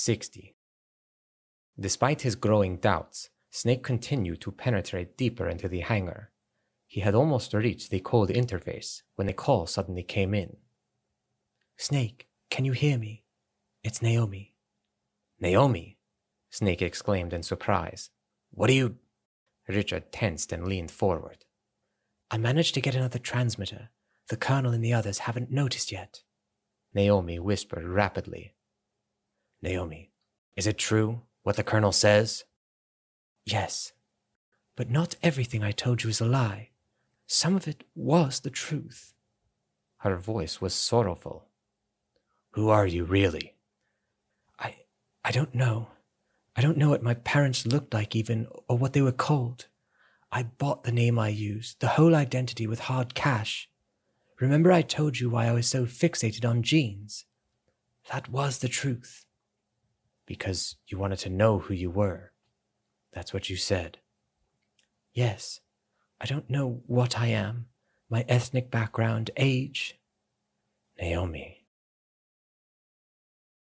60. Despite his growing doubts, Snake continued to penetrate deeper into the hangar. He had almost reached the cold interface when a call suddenly came in. Snake, can you hear me? It's Naomi. Naomi? Snake exclaimed in surprise. What are you? Richard tensed and leaned forward. I managed to get another transmitter. The Colonel and the others haven't noticed yet. Naomi whispered rapidly, Naomi, is it true what the colonel says? Yes, but not everything I told you is a lie. Some of it was the truth. Her voice was sorrowful. Who are you really? I I don't know. I don't know what my parents looked like even or what they were called. I bought the name I use, the whole identity with hard cash. Remember I told you why I was so fixated on jeans? That was the truth because you wanted to know who you were. That's what you said. Yes, I don't know what I am, my ethnic background, age. Naomi,